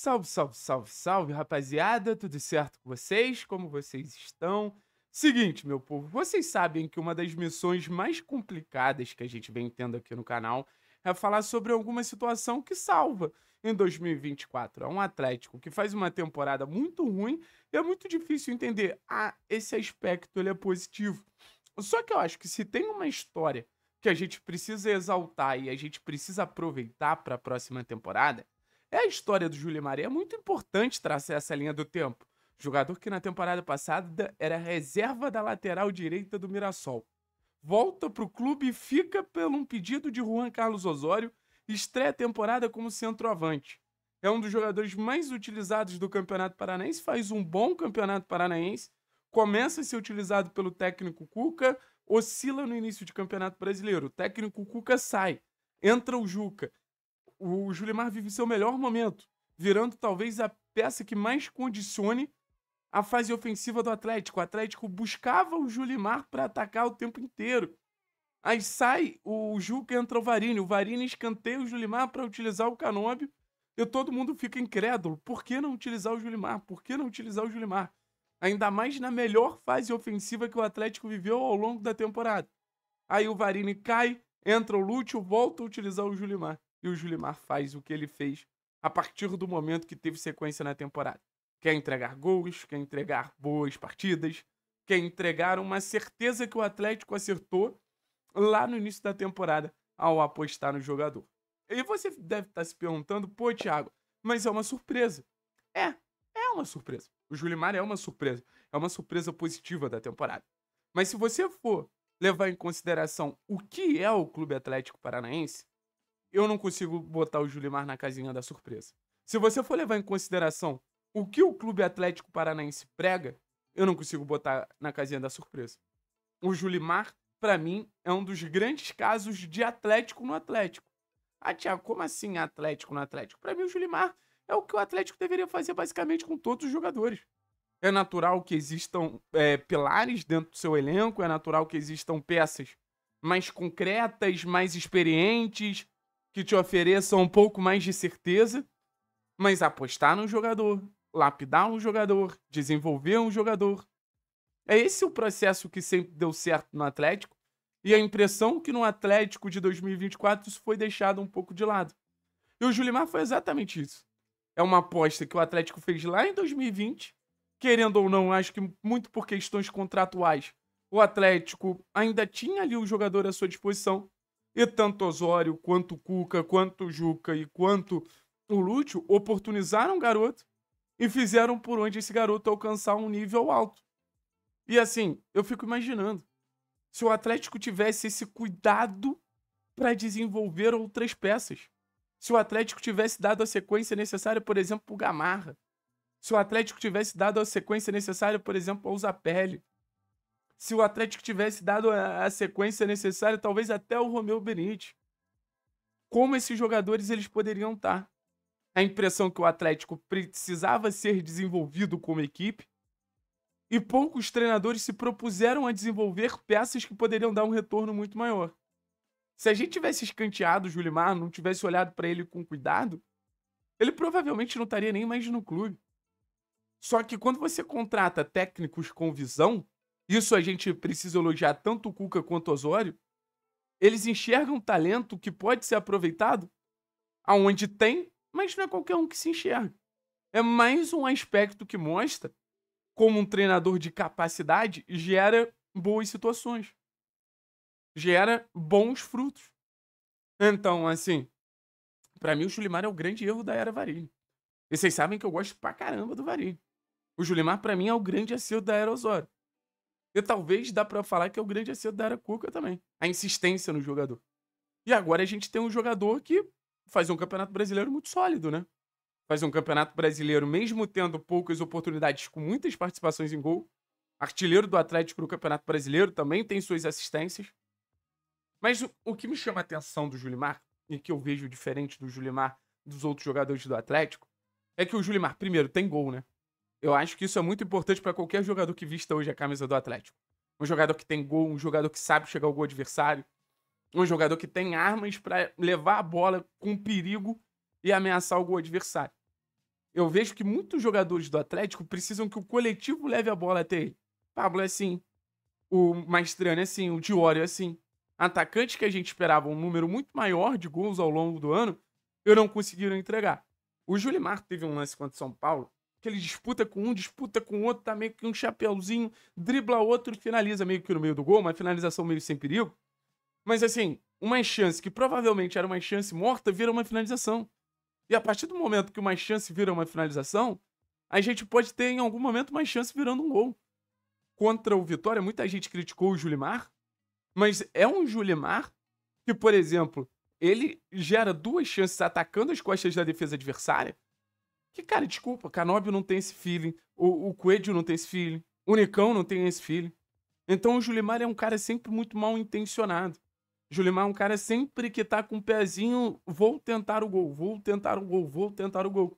Salve, salve, salve, salve, rapaziada, tudo certo com vocês? Como vocês estão? Seguinte, meu povo, vocês sabem que uma das missões mais complicadas que a gente vem tendo aqui no canal é falar sobre alguma situação que salva em 2024. É um Atlético que faz uma temporada muito ruim e é muito difícil entender, ah, esse aspecto ele é positivo. Só que eu acho que se tem uma história que a gente precisa exaltar e a gente precisa aproveitar para a próxima temporada, é a história do Júlio Maria. É muito importante traçar essa linha do tempo. Jogador que na temporada passada era reserva da lateral direita do Mirassol. Volta para o clube e fica por um pedido de Juan Carlos Osório, estreia a temporada como centroavante. É um dos jogadores mais utilizados do Campeonato Paranaense, faz um bom Campeonato Paranaense, começa a ser utilizado pelo técnico Cuca, oscila no início de Campeonato Brasileiro. O técnico Cuca sai, entra o Juca o Julimar vive seu melhor momento, virando talvez a peça que mais condicione a fase ofensiva do Atlético. O Atlético buscava o Julimar para atacar o tempo inteiro. Aí sai o Juca entra o Varini. O Varini escanteia o Julimar para utilizar o Canobio. E todo mundo fica incrédulo. Por que não utilizar o Julimar? Por que não utilizar o Julimar? Ainda mais na melhor fase ofensiva que o Atlético viveu ao longo da temporada. Aí o Varini cai, entra o Lúcio, volta a utilizar o Julimar e o Julimar faz o que ele fez a partir do momento que teve sequência na temporada. Quer entregar gols, quer entregar boas partidas, quer entregar uma certeza que o Atlético acertou lá no início da temporada ao apostar no jogador. E você deve estar se perguntando, pô, Thiago, mas é uma surpresa. É, é uma surpresa. O Julimar é uma surpresa. É uma surpresa positiva da temporada. Mas se você for levar em consideração o que é o Clube Atlético Paranaense, eu não consigo botar o Julimar na casinha da surpresa. Se você for levar em consideração o que o Clube Atlético Paranaense prega, eu não consigo botar na casinha da surpresa. O Julimar, para mim, é um dos grandes casos de Atlético no Atlético. Ah, Tiago, como assim Atlético no Atlético? Para mim, o Julimar é o que o Atlético deveria fazer basicamente com todos os jogadores. É natural que existam é, pilares dentro do seu elenco, é natural que existam peças mais concretas, mais experientes, que te ofereçam um pouco mais de certeza, mas apostar no jogador, lapidar um jogador, desenvolver um jogador. É esse o processo que sempre deu certo no Atlético e a impressão que no Atlético de 2024 isso foi deixado um pouco de lado. E o Julimar foi exatamente isso. É uma aposta que o Atlético fez lá em 2020, querendo ou não, acho que muito por questões contratuais, o Atlético ainda tinha ali o jogador à sua disposição, e tanto Osório, quanto Cuca, quanto Juca e quanto o Lúcio oportunizaram o garoto e fizeram por onde esse garoto alcançar um nível alto. E assim, eu fico imaginando. Se o Atlético tivesse esse cuidado para desenvolver outras peças. Se o Atlético tivesse dado a sequência necessária, por exemplo, para o Gamarra. Se o Atlético tivesse dado a sequência necessária, por exemplo, ao Zapelli se o Atlético tivesse dado a, sequência necessária, talvez até o Romeu Benítez. Como esses jogadores eles poderiam estar? Tá. A impressão que o Atlético precisava ser desenvolvido como equipe e poucos treinadores se propuseram a desenvolver peças que poderiam dar um retorno muito maior. Se a gente tivesse escanteado o Julimar, não tivesse olhado para ele com cuidado, ele provavelmente não estaria nem mais no clube. Só que quando você contrata técnicos com visão, isso a gente precisa elogiar tanto o Cuca quanto o Osório, eles enxergam talento que pode ser aproveitado aonde tem, mas não é qualquer um que se enxerga. É mais um aspecto que mostra como um treinador de capacidade gera boas situações. Gera bons frutos. Então, assim, para mim o Julimar é o grande erro da era Varinho. E vocês sabem que eu gosto pra caramba do Varinho. O Julimar, para mim, é o grande acerto da era Osório. E talvez dá para falar que é o grande acerto da era Cuca também. A insistência no jogador. E agora a gente tem um jogador que faz um campeonato brasileiro muito sólido, né? Faz um campeonato brasileiro, mesmo tendo poucas oportunidades, com muitas participações em gol. Artilheiro do Atlético no Campeonato Brasileiro também tem suas assistências. Mas o, que me chama a atenção do Julimar, e que eu vejo diferente do Julimar dos outros jogadores do Atlético, é que o Julimar, primeiro, tem gol, né? Eu acho que isso é muito importante para qualquer jogador que vista hoje a camisa do Atlético. Um jogador que tem gol, um jogador que sabe chegar ao gol adversário, um jogador que tem armas para levar a bola com perigo e ameaçar o gol adversário. Eu vejo que muitos jogadores do Atlético precisam que o coletivo leve a bola até ele. Pablo é assim, o Maestrano é assim, o Diório é assim. Atacantes que a gente esperava um número muito maior de gols ao longo do ano, eu não conseguiram entregar. O Julimar teve um lance contra o São Paulo que ele disputa com um, disputa com outro, tá meio que um chapéuzinho, dribla outro e finaliza meio que no meio do gol, uma finalização meio sem perigo. Mas assim, uma chance que provavelmente era uma chance morta vira uma finalização. E a partir do momento que uma chance vira uma finalização, a gente pode ter em algum momento uma chance virando um gol. Contra o Vitória, muita gente criticou o Julimar, mas é um Julimar que, por exemplo, ele gera duas chances atacando as costas da defesa adversária que, cara, desculpa, Canobio não tem esse feeling, o, o Coelho não tem esse feeling, o Nicão não tem esse feeling. Então o Julimar é um cara sempre muito mal intencionado. Julimar é um cara sempre que tá com o pezinho, vou tentar o gol, vou tentar o gol, vou tentar o gol.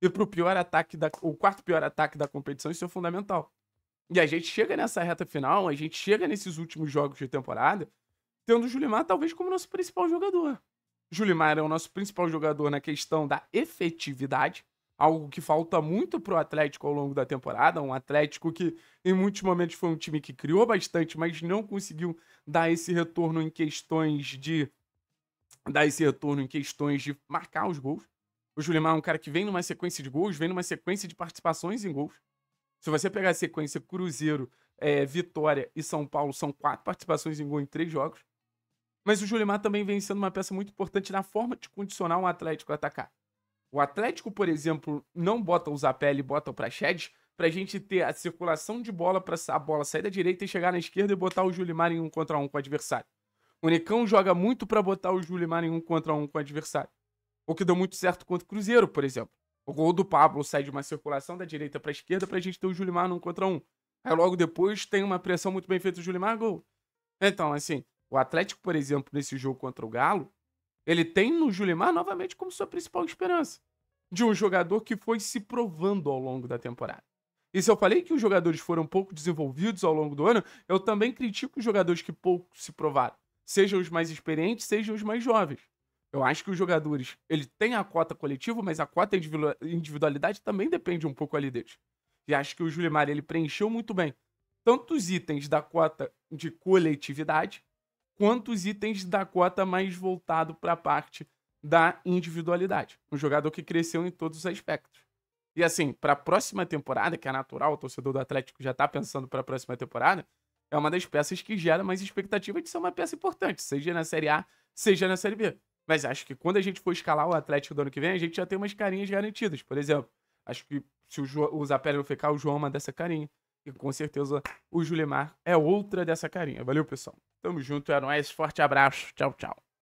E pro pior ataque da, o quarto pior ataque da competição, isso é fundamental. E a gente chega nessa reta final, a gente chega nesses últimos jogos de temporada, tendo o Julimar talvez como nosso principal jogador. Julimar é o nosso principal jogador na questão da efetividade algo que falta muito para o Atlético ao longo da temporada. Um Atlético que, em muitos momentos, foi um time que criou bastante, mas não conseguiu dar esse retorno em questões de. dar esse retorno em questões de marcar os gols. O Julimar é um cara que vem numa sequência de gols, vem numa sequência de participações em gols. Se você pegar a sequência Cruzeiro, é, Vitória e São Paulo, são quatro participações em gol em três jogos. Mas o Julimar também vem sendo uma peça muito importante na forma de condicionar um Atlético a atacar. O Atlético, por exemplo, não bota o Zapelli, bota o Praxedes pra gente ter a circulação de bola para a bola sair da direita e chegar na esquerda e botar o Julimar em um contra um com o adversário. O Necão joga muito para botar o Julimar em um contra um com o adversário. O que deu muito certo contra o Cruzeiro, por exemplo. O gol do Pablo sai de uma circulação da direita para a esquerda pra gente ter o Julimar num contra um. Aí logo depois tem uma pressão muito bem feita do Julimar, gol. Então, assim, o Atlético, por exemplo, nesse jogo contra o Galo, ele tem no Julimar novamente como sua principal esperança. De um jogador que foi se provando ao longo da temporada. E se eu falei que os jogadores foram pouco desenvolvidos ao longo do ano, eu também critico os jogadores que pouco se provaram. Sejam os mais experientes, sejam os mais jovens. Eu acho que os jogadores, ele tem a cota coletiva, mas a cota individualidade também depende um pouco ali deles. E acho que o Julimar, ele preencheu muito bem tanto os itens da cota de coletividade, quantos itens da cota mais voltado para a parte da individualidade. Um jogador que cresceu em todos os aspectos. E assim, para a próxima temporada, que é natural, o torcedor do Atlético já está pensando para a próxima temporada, é uma das peças que gera mais expectativa de ser uma peça importante, seja na Série A, seja na Série B. Mas acho que quando a gente for escalar o Atlético do ano que vem, a gente já tem umas carinhas garantidas. Por exemplo, acho que se o, jo o Zapelli não ficar, o João é uma dessa carinha. E com certeza o Julimar é outra dessa carinha. Valeu, pessoal. Tamo junto, é nóis. Forte abraço. Tchau, tchau.